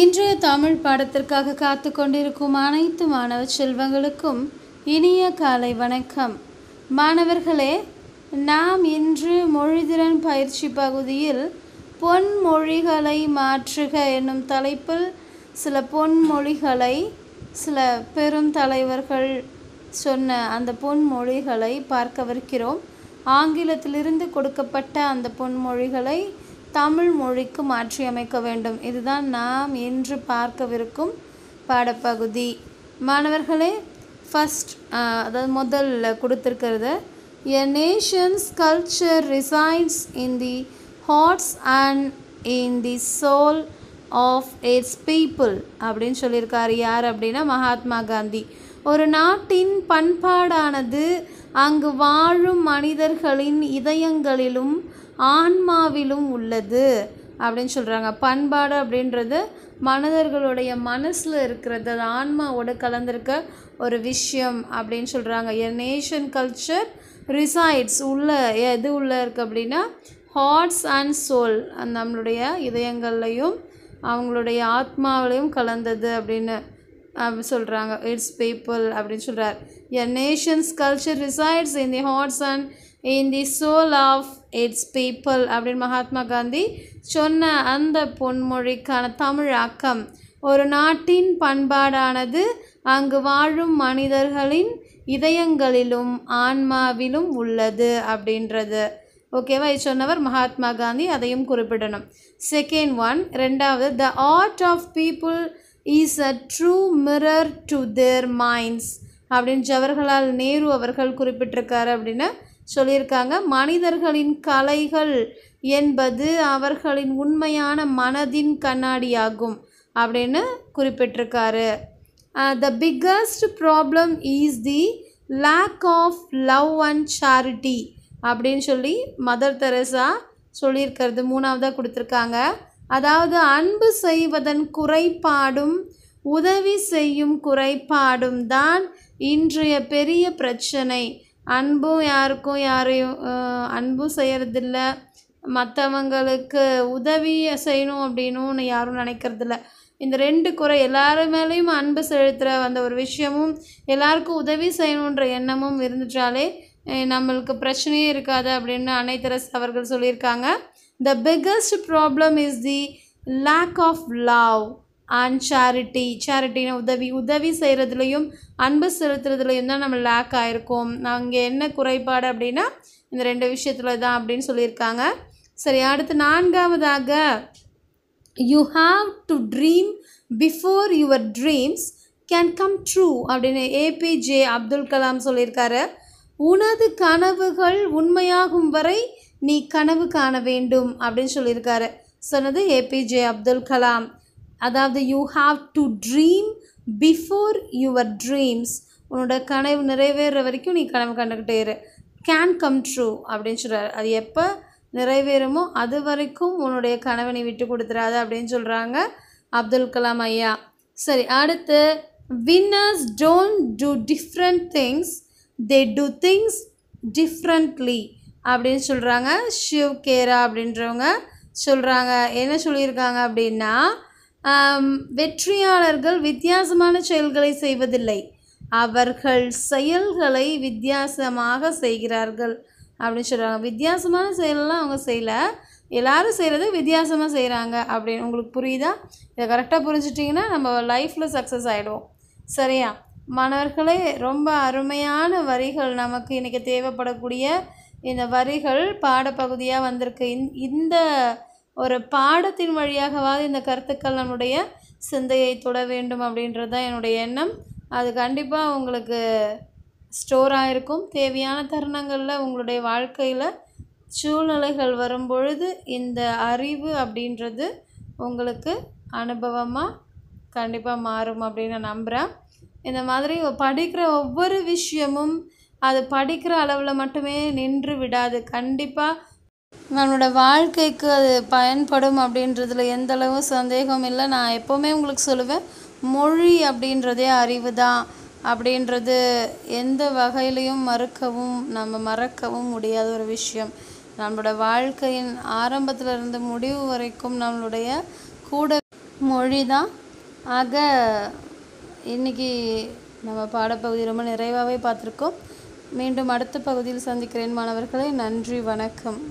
இன்றைய தமிழ் பாடத்திற்காக காத்து கொண்டிருக்கும் அனைத்து மாணவ செல்வங்களுக்கும் இனிய காலை வணக்கம் மாணவர்களே நாம் இன்று மொழிதிறன் பயிற்சி பகுதியில் பொன்மொழிகளை மாற்றுக என்னும் தலைப்பில் சில பொன்மொழிகளை சில பெரும் தலைவர்கள் சொன்ன அந்த பொன்மொழிகளை பார்க்கவிருக்கிறோம் ஆங்கிலத்திலிருந்து கொடுக்கப்பட்ட அந்த பொன்மொழிகளை தமிழ் மொழிக்கு மாற்றியமைக்க வேண்டும் இதுதான் நாம் இன்று பார்க்கவிருக்கும் பாடப்பகுதி மாணவர்களே ஃபஸ்ட் அதாவது முதல்ல கொடுத்துருக்கிறது a nation's culture resides in the hearts and in the soul of its people அப்படின்னு சொல்லியிருக்காரு யார் அப்படின்னா மகாத்மா காந்தி ஒரு நாட்டின் பண்பாடானது அங்கு வாழும் மனிதர்களின் இதயங்களிலும் ஆன்மாவிலும் உள்ளது அப்படின்னு சொல்கிறாங்க பண்பாடு அப்படின்றது மனிதர்களுடைய மனசில் இருக்கிறது அது ஆன்மாவோடு கலந்திருக்க ஒரு விஷயம் அப்படின்னு சொல்கிறாங்க ஏ நேஷன் கல்ச்சர் ரிசைட்ஸ் உள்ள எது உள்ளே இருக்குது அப்படின்னா ஹார்ட்ஸ் அண்ட் சோல் நம்மளுடைய இதயங்கள்லையும் அவங்களுடைய ஆத்மாவிலையும் கலந்தது அப்படின்னு அப்படி சொல்கிறாங்க இட்ஸ் பீப்புள் அப்படின்னு சொல்கிறார் a nation's culture resides in the hearts and in the soul of its people அப்படின்னு மகாத்மா காந்தி சொன்ன அந்த பொன்மொழிக்கான தமிழ் அக்கம் ஒரு நாட்டின் பண்பாடானது அங்கு வாழும் மனிதர்களின் இதயங்களிலும் ஆன்மாவிலும் உள்ளது அப்படின்றது ஓகேவா இது சொன்னவர் மகாத்மா காந்தி அதையும் குறிப்பிடணும் செகண்ட் ஒன் ரெண்டாவது the art of people is a true mirror to their minds அப்படின்னு ஜவஹர்லால் நேரு அவர்கள் குறிப்பிட்டிருக்காரு அப்படின்னு சொல்லியிருக்காங்க மனிதர்களின் கலைகள் என்பது அவர்களின் உண்மையான மனதின் கண்ணாடியாகும் அப்படின்னு குறிப்பிட்டிருக்காரு the biggest problem is the lack of love and charity அப்படின்னு சொல்லி மதர் தெரசா சொல்லியிருக்கிறது மூணாவதாக கொடுத்துருக்காங்க அதாவது அன்பு செய்வதன் குறைபாடும் உதவி செய்யும் குறைபாடும் தான் இன்றைய பெரிய பிரச்சனை அன்பும் யாருக்கும் யாரையும் அன்பும் செய்கிறதில்ல மற்றவங்களுக்கு உதவியை செய்யணும் அப்படின்னு யாரும் நினைக்கிறதில்ல இந்த ரெண்டு குறை எல்லாரும் மேலேயும் அன்பு செலுத்துகிற வந்த ஒரு விஷயமும் எல்லாருக்கும் உதவி செய்யணுன்ற எண்ணமும் இருந்துட்டாலே நம்மளுக்கு பிரச்சனையே இருக்காது அப்படின்னு அனைத்தரசு அவர்கள் சொல்லியிருக்காங்க The biggest problem is the lack of love and charity சேரிட்டின்னு உதவி உதவி செய்கிறதுலையும் அன்பு செலுத்துறதுலையும் தான் நம்ம லேக் ஆகிருக்கோம் அங்கே என்ன குறைபாடு அப்படின்னா இந்த ரெண்டு விஷயத்தில் தான் அப்படின்னு சொல்லியிருக்காங்க சரி அடுத்து நான்காவதாக you have to dream before your dreams can come true அப்படின்னு ஏபிஜே அப்துல் கலாம் சொல்லியிருக்காரு உனது கனவுகள் உண்மையாகும் வரை நீ கனவு காண வேண்டும் அப்படின்னு சொல்லியிருக்காரு சொன்னது ஏபிஜே அப்துல் கலாம் அதாவது you have to dream before your dreams உன்னோட கனவு நிறைவேற வரைக்கும் நீ கனவு கண்டுக்கிட்டே இரு கேன் கம் ட்ரூ அப்படின்னு சொல்கிறாரு அது எப்போ நிறைவேறுமோ அது வரைக்கும் உன்னுடைய கனவனை விட்டு கொடுத்துறாது அப்படின்னு சொல்கிறாங்க அப்துல் கலாம் ஐயா சரி அடுத்து winners don't do different things they do things differently அப்படின்னு சொல்கிறாங்க ஷிவ் கேரா அப்படின்றவங்க சொல்கிறாங்க என்ன சொல்லியிருக்காங்க அப்படின்னா வெற்றியாளர்கள் வித்தியாசமான செயல்களை செய்வதில்லை அவர்கள் செயல்களை வித்தியாசமாக செய்கிறார்கள் அப்படின்னு சொல்கிறாங்க வித்தியாசமான செயலெல்லாம் அவங்க செய்யலை எல்லோரும் செய்கிறது வித்தியாசமாக செய்கிறாங்க அப்படின்னு உங்களுக்கு புரியுதா இதை கரெக்டாக புரிஞ்சிட்டிங்கன்னா நம்ம லைஃப்பில் சக்ஸஸ் ஆகிடுவோம் சரியா மாணவர்களே ரொம்ப அருமையான வரிகள் நமக்கு இன்றைக்கி தேவைப்படக்கூடிய இந்த வரிகள் பாடப்பகுதியாக வந்திருக்கு இந் இந்த ஒரு பாடத்தின் வழியாகவாது இந்த கருத்துக்கள் நம்முடைய சிந்தையை தொட வேண்டும் அப்படின்றது தான் என்னுடைய எண்ணம் அது கண்டிப்பாக உங்களுக்கு ஸ்டோர் ஆகிருக்கும் தேவையான தருணங்களில் உங்களுடைய வாழ்க்கையில் சூழ்நிலைகள் வரும் பொழுது இந்த அறிவு அப்படின்றது உங்களுக்கு அனுபவமாக கண்டிப்பாக மாறும் அப்படின்னு நான் நம்புகிறேன் இந்த மாதிரி படிக்கிற ஒவ்வொரு விஷயமும் அது படிக்கிற அளவில் மட்டுமே நின்று விடாது கண்டிப்பாக நம்மளோட வாழ்க்கைக்கு அது பயன்படும் அப்படின்றதுல எந்த அளவு சந்தேகம் இல்லை நான் எப்போவுமே உங்களுக்கு சொல்லுவேன் மொழி அப்படின்றதே அறிவு தான் அப்படின்றது எந்த வகையிலையும் மறுக்கவும் நம்ம மறக்கவும் முடியாத ஒரு விஷயம் நம்மளோட வாழ்க்கையின் ஆரம்பத்தில் இருந்து முடிவு வரைக்கும் நம்மளுடைய கூட மொழி தான் ஆக இன்றைக்கி நம்ம பாடப்பகுதி ரொம்ப நிறைவாகவே பார்த்துருக்கோம் மீண்டும் அடுத்த பகுதியில் சந்திக்கிறேன் மாணவர்களே நன்றி வணக்கம்